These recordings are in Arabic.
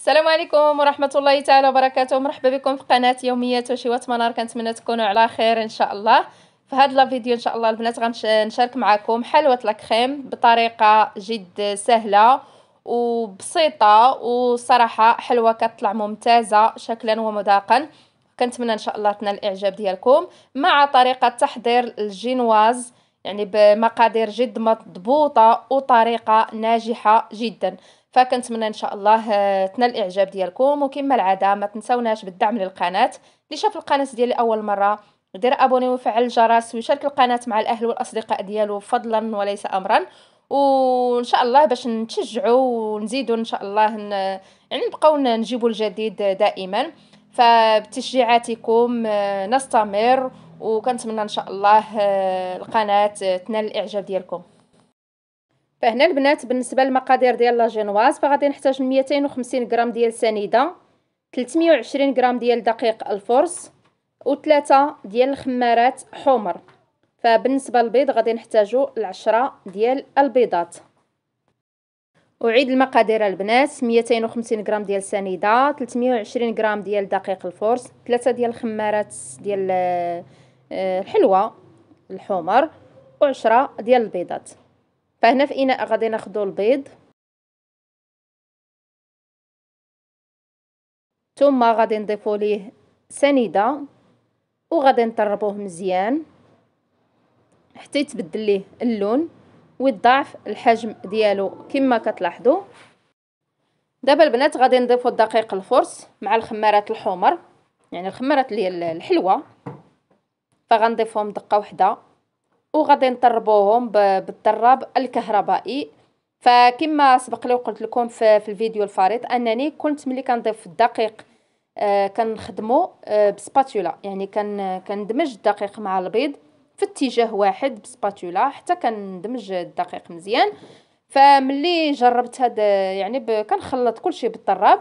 السلام عليكم ورحمة الله تعالى وبركاته مرحبا بكم في قناة يوميات وشوات منار كنتمنى تكونوا على خير إن شاء الله في هاد الفيديو ان شاء الله البنات غنشارك معكم حلوة لاكريم بطريقة جد سهلة وبسيطة وصراحة حلوة كتطلع ممتازة شكلا ومذاقا كنتمنى ان شاء الله تنال الاعجاب ديالكم مع طريقة تحضير الجينواز يعني بمقادير جد مضبوطة وطريقة ناجحة جدا فكنتمنى ان شاء الله آه، تنال الاعجاب ديالكم وكما العاده ما تنسوناش بالدعم للقناه اللي شاف القناه ديالي اول مره دير ابوني وفعل الجرس ويشارك القناه مع الاهل والاصدقاء ديالو فضلا وليس امرا وان شاء الله باش نتشجعوا ونزيدوا ان شاء الله ن... يعني نبقاو نجيبوا الجديد دائما فبتشجيعاتكم آه، نستمر وكنتمنى ان شاء الله آه، القناه تنال الاعجاب ديالكم فهنا البنات بالنسبه للمقادير ديال لا جينواز فغادي نحتاج 250 غرام ديال سنيده 320 غرام ديال دقيق الفرص وثلاثة ديال الخمارات حمر فبالنسبه للبيض غادي نحتاجو العشرة ديال البيضات اعيد المقادير البنات 250 غرام ديال سنيده 320 غرام ديال دقيق الفرص 3 ديال الخمارات ديال الحلوه آه، الحمر و10 ديال البيضات فهنا في اناء غادي ناخذ البيض ثم غادي نضيفوا ليه سنيده وغادي نطربوه مزيان حتى يتبدل ليه اللون ويضاعف الحجم ديالو كما كتلاحظوا دابا البنات غادي نضيفوا الدقيق الفرص مع الخمارات الحمر يعني الخمارات اللي الحلوه فغنضيفهم دقه وحده وغادي نطربوهم بالطراب الكهربائي فكما سبق لي وقلت لكم في, في الفيديو الفريط انني كنت ملي كنضيف الدقيق آه، كنخدمو آه، بسباتولا يعني كن كندمج الدقيق مع البيض في اتجاه واحد بسباتولا حتى كندمج الدقيق مزيان فملي جربت هذا يعني كنخلط كلشي بالطراب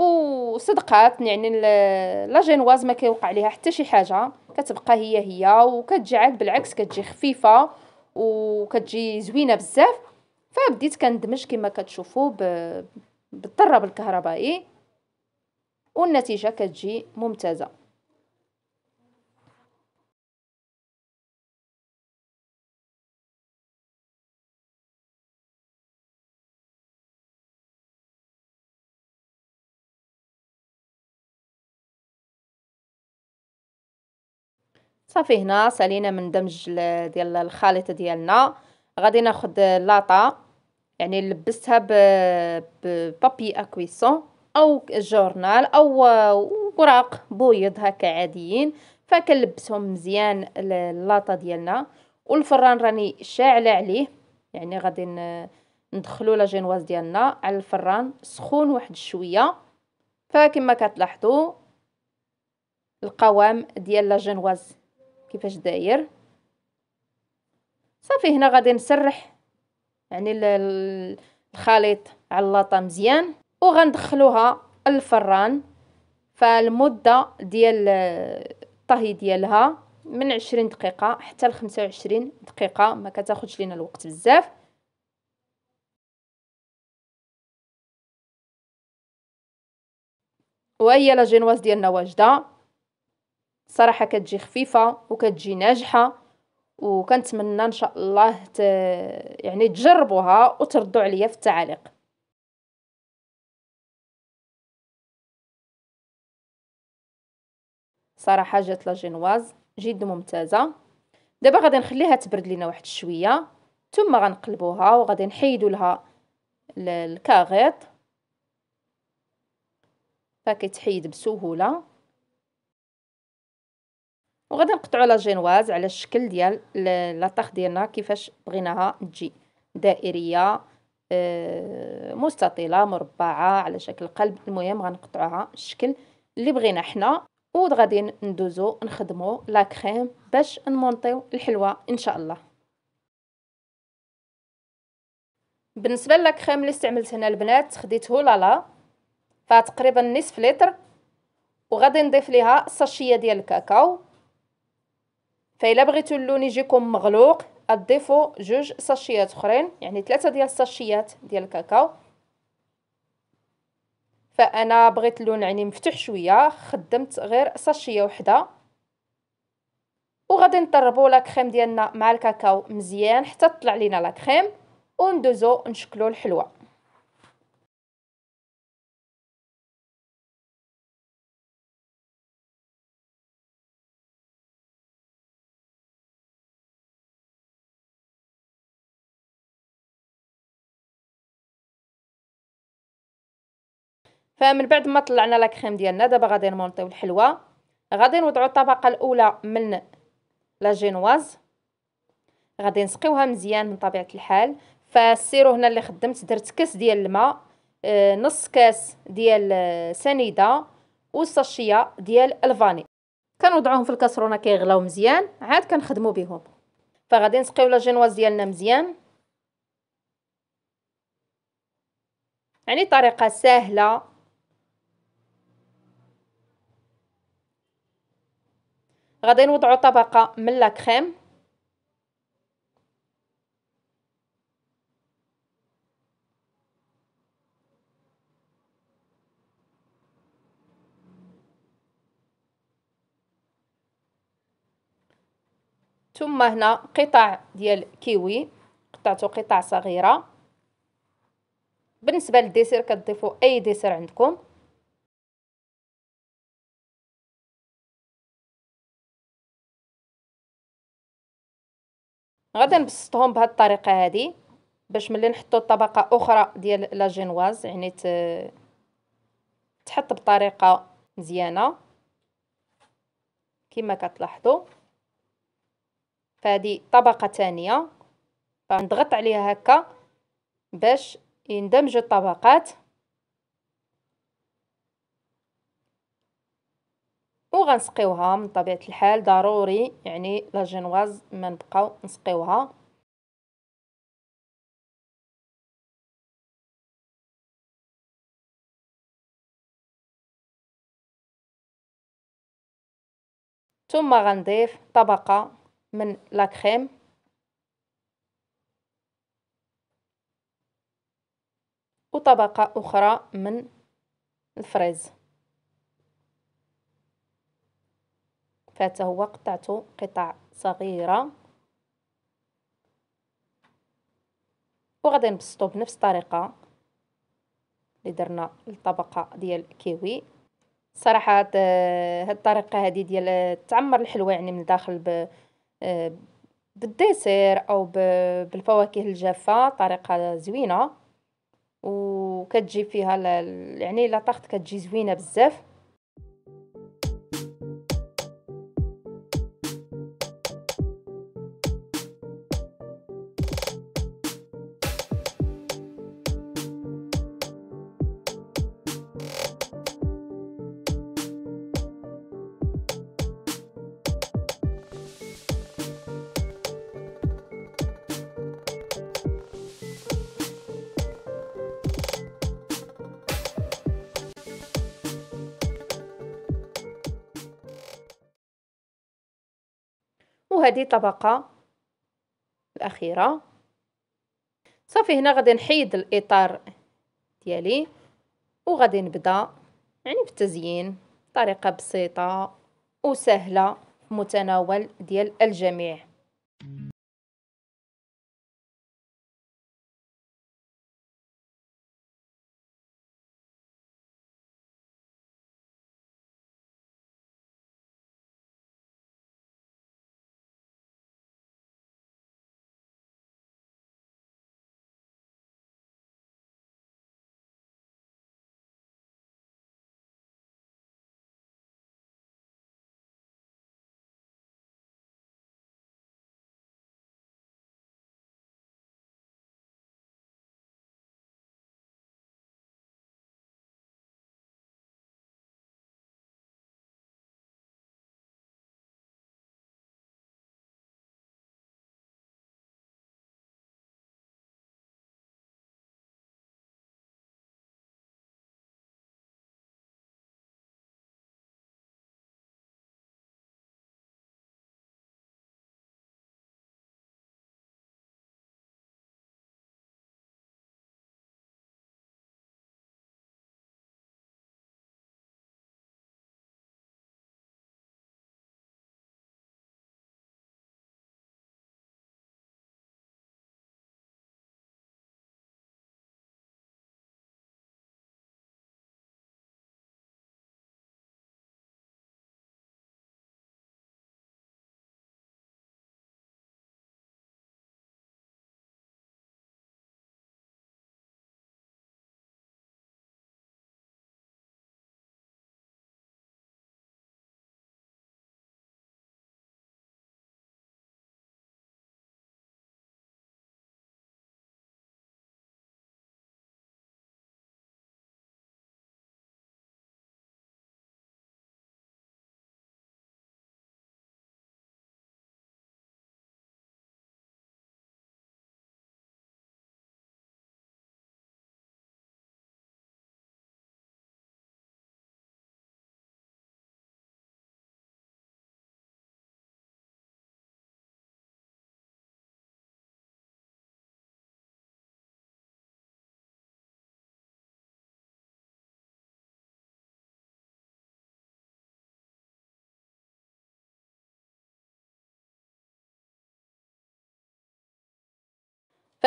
وصدقات يعني لا جينواز ما كيوقع ليها حتى شي حاجه كتبقى هي هي عاد بالعكس كتجي خفيفه وكتجي زوينه بزاف فبديت كندمج كما كتشوفوا بالطراب الكهربائي والنتيجه كتجي ممتازه صافي هنا سالينا من دمج ديال الخليط ديالنا غادي ناخد لاطا يعني لبستها ببابي اكويسون او جورنال او اوراق بويض هكا عاديين فكنلبسهم مزيان اللاطا ديالنا والفران راني شاعله عليه يعني غادي ندخلو لا جينواز ديالنا على الفران سخون واحد شويه فكما كتلاحظوا القوام ديال لا جينواز كيفاش داير صافي هنا غادي نسرح يعني الخليط على اللاطه مزيان وغندخلوها الفران فالمده ديال الطهي ديالها من 20 دقيقه حتى ل 25 دقيقه ما كتاخذش لينا الوقت بزاف وهي لا جينواز ديالنا واجده صراحه كتجي خفيفه وكتجي ناجحه وكنتمنى ان شاء الله ت... يعني تجربوها وتردوا عليا في التعاليق صراحه جات لا جينواز جد ممتازه دابا غادي نخليها تبرد لينا واحد شويه ثم غنقلبوها وغادي نحيدو لها الكاغيط فكيتحيد بسهوله وغادي نقطعو لا جينواز على الشكل ديال لاطاخ ديالنا كيفاش بغيناها تجي دائريه آه، مستطيله مربعه على شكل قلب المهم غنقطعوها الشكل اللي بغينا حنا وغادي ندوزو نخدمو لا كريم باش نمونطيو الحلوى ان شاء الله بالنسبه لا كريم اللي استعملت هنا البنات خديته لالا فتقريبا نصف لتر وغادي نضيف ليها ساشيه ديال الكاكاو فإلا بغيتو اللون يجيكم مغلوق أضيفو جوج ساشيات اخرين يعني ثلاثه ديال الساشيات ديال الكاكاو فانا بغيت اللون يعني مفتوح شويه خدمت غير ساشيه وحده وغادي نطربو لا ديالنا مع الكاكاو مزيان حتى تطلع لينا لاكريم وندوزو نشكلو الحلوه فمن بعد ما طلعنا لا كريم ديالنا دابا غادي نمونطيو الحلوى غادي نوضعو الطبقه الاولى من لا جينواز غادي نسقيوها مزيان من طبيعه الحال فالسيرو هنا اللي خدمت درت كاس ديال الماء آه، نص كاس ديال آه، سنيده وصاشيه ديال الفاني كنوضعوهم في الكاسرونه كيغلاو مزيان عاد كنخدمو بهم فغادي نسقيو لا جينواز ديالنا مزيان يعني طريقه سهله غادي نوضعو طبقه من لا كريم ثم هنا قطع ديال كيوي قطعته قطع صغيره بالنسبه للديسير كتضيفوا اي ديسير عندكم غادي نبسطهم بهذه الطريقه هذه باش ملي نحطو طبقه اخرى ديال لا جينواز يعني ت... تحط بطريقه مزيانه كما كتلاحظوا فهذه طبقه ثانيه فنضغط عليها هكا باش يندمجوا الطبقات وغنسقيوها من طبيعه الحال ضروري يعني لا جينواز ما نبقاو نسقيوها ثم غنضيف طبقه من لا كريم وطبقه اخرى من الفريز هو قطعته قطع صغيرة وغادي نبسطو بنفس الطريقة اللي درنا الطبقة ديال كيوي صراحة هاد الطريقة هادي ديال تعمر الحلوى يعني من الداخل ب بالديسير او بالفواكه الجافة طريقة زوينة وكتجي فيها يعني لا طاخت كتجي زوينة بزاف وهذه الطبقة الأخيرة صافي هنا غادي نحيد الإطار ديالي وغادي نبدأ يعني بالتزيين بطريقة بسيطة وسهلة متناول ديال الجميع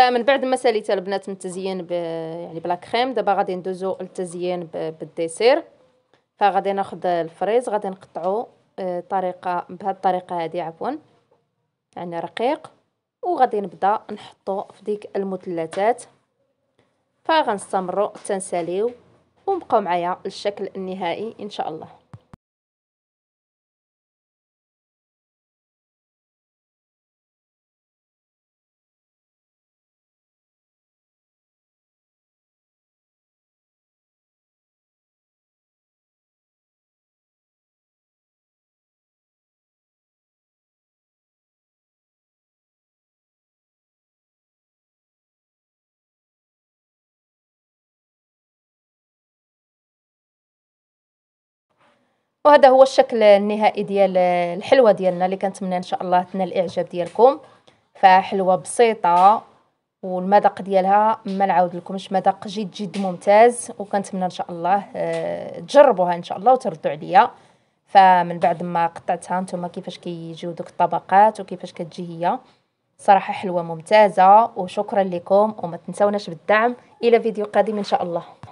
فمن بعد ما ساليت البنات من التزيين ب... يعني بلا كريم دابا غادي ندوزو للتزيين ب... بالديسير فغادي ناخذ الفريز غادي نقطعو آه، طريقه بهاد الطريقه هادي عفوا يعني رقيق وغادي نبدا نحطو في ديك المثلثات فغنستمروا حتى نساليو معايا للشكل النهائي ان شاء الله وهذا هو الشكل النهائي ديال الحلوه ديالنا اللي كنتمنى ان شاء الله تنال الاعجاب ديالكم فحلوه بسيطه والمذاق ديالها ما نعاود لكمش مذاق جد جد ممتاز وكنتمنى ان شاء الله آه، تجربوها ان شاء الله وتردوا عليا فمن بعد ما قطعتها نتوما كيفاش كيجيو دوك الطبقات وكيفاش كتجي هي صراحه حلوه ممتازه وشكرا لكم وما تنسوناش بالدعم الى فيديو قادم ان شاء الله